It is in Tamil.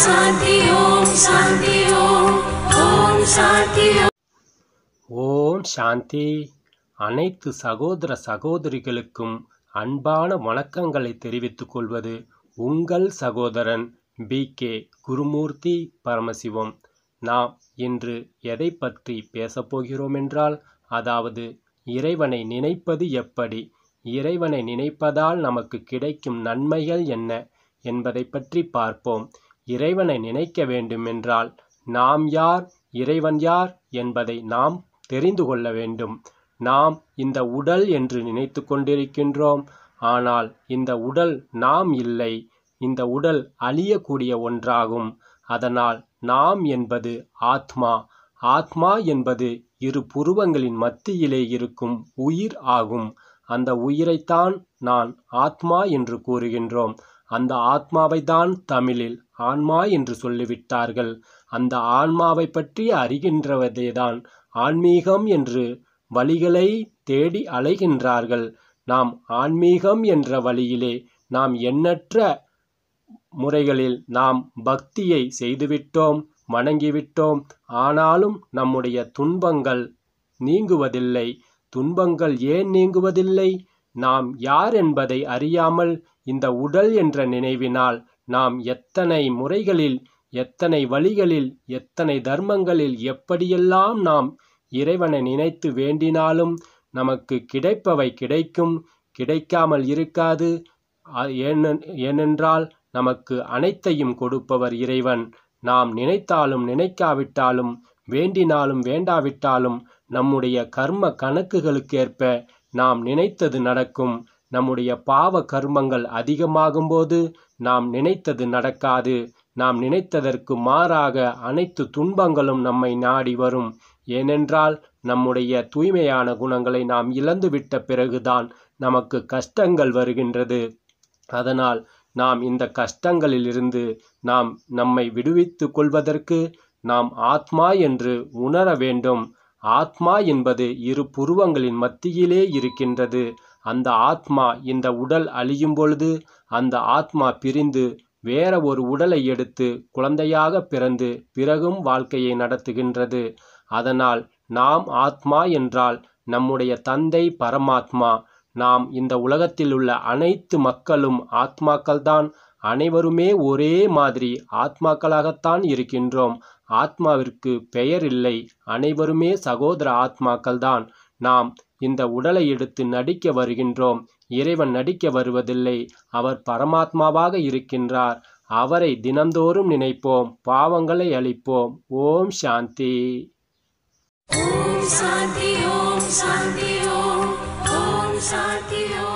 சாந்தி ஓம் சாந்தி அனைத்து சகோதர சகோதரிகளுக்கும் அன்பான வணக்கங்களை தெரிவித்துக் கொள்வது உங்கள் சகோதரன் பி கே குருமூர்த்தி பரமசிவம் நாம் இன்று எதை பற்றி பேசப்போகிறோம் என்றால் அதாவது இறைவனை நினைப்பது எப்படி இறைவனை நினைப்பதால் நமக்கு கிடைக்கும் நன்மைகள் என்ன என்பதை பற்றி பார்ப்போம் இறைவனை நினைக்க வேண்டுமென்றால் நாம் யார் இறைவன் யார் என்பதை நாம் தெரிந்து கொள்ள வேண்டும் நாம் இந்த உடல் என்று நினைத்து கொண்டிருக்கின்றோம் ஆனால் இந்த உடல் நாம் இல்லை இந்த உடல் அழியக்கூடிய ஒன்றாகும் அதனால் நாம் என்பது ஆத்மா ஆத்மா என்பது இரு புருவங்களின் மத்தியிலே இருக்கும் உயிர் ஆகும் அந்த உயிரைத்தான் நான் ஆத்மா என்று கூறுகின்றோம் அந்த ஆத்மாவை தான் தமிழில் ஆன்மா என்று சொல்லிவிட்டார்கள் அந்த ஆன்மாவை பற்றி அறிகின்றவதேதான் ஆன்மீகம் என்று வழிகளை தேடி அலைகின்றார்கள் நாம் ஆன்மீகம் என்ற வழியிலே நாம் எண்ணற்ற முறைகளில் நாம் பக்தியை செய்துவிட்டோம் வணங்கிவிட்டோம் ஆனாலும் நம்முடைய துன்பங்கள் நீங்குவதில்லை துன்பங்கள் ஏன் நீங்குவதில்லை நாம் யார் என்பதை அறியாமல் இந்த உடல் என்ற நினைவினால் நாம் எத்தனை முறைகளில் எத்தனை வழிகளில் எத்தனை தர்மங்களில் எப்படியெல்லாம் நாம் இறைவனை நினைத்து வேண்டினாலும் நமக்கு கிடைப்பவை கிடைக்கும் கிடைக்காமல் இருக்காது ஏனென்றால் நமக்கு அனைத்தையும் கொடுப்பவர் இறைவன் நாம் நினைத்தாலும் நினைக்காவிட்டாலும் வேண்டினாலும் வேண்டாவிட்டாலும் நம்முடைய கர்ம கணக்குகளுக்கேற்ப நாம் நினைத்தது நடக்கும் நம்முடைய பாவ கர்மங்கள் அதிகமாகும்போது நாம் நினைத்தது நடக்காது நாம் நினைத்ததற்கு மாறாக அனைத்து துன்பங்களும் நம்மை நாடி வரும் ஏனென்றால் நம்முடைய தூய்மையான குணங்களை நாம் இழந்துவிட்ட பிறகுதான் நமக்கு கஷ்டங்கள் வருகின்றது அதனால் நாம் இந்த கஷ்டங்களிலிருந்து நாம் நம்மை விடுவித்துக் கொள்வதற்கு நாம் ஆத்மா என்று உணர வேண்டும் ஆத்மா என்பது இரு புருவங்களின் மத்தியிலே இருக்கின்றது அந்த ஆத்மா இந்த உடல் அழியும் பொழுது அந்த ஆத்மா பிரிந்து வேற ஒரு உடலை எடுத்து குழந்தையாக பிறந்து பிறகும் வாழ்க்கையை நடத்துகின்றது அதனால் நாம் ஆத்மா என்றால் நம்முடைய தந்தை பரமாத்மா நாம் இந்த உலகத்தில் உள்ள அனைத்து மக்களும் ஆத்மாக்கள்தான் அனைவருமே ஒரே மாதிரி ஆத்மாக்களாகத்தான் இருக்கின்றோம் ஆத்மாவிற்கு பெயர் இல்லை அனைவருமே சகோதர ஆத்மாக்கள்தான் நாம் இந்த உடலை எடுத்து நடிக்க வருகின்றோம் இறைவன் நடிக்க வருவதில்லை அவர் பரமாத்மாவாக இருக்கின்றார் அவரை தினந்தோறும் நினைப்போம் பாவங்களை அளிப்போம் ஓம் சாந்தி ஓம் சாந்தி ஓம் சாந்தி ஓம் சாந்தி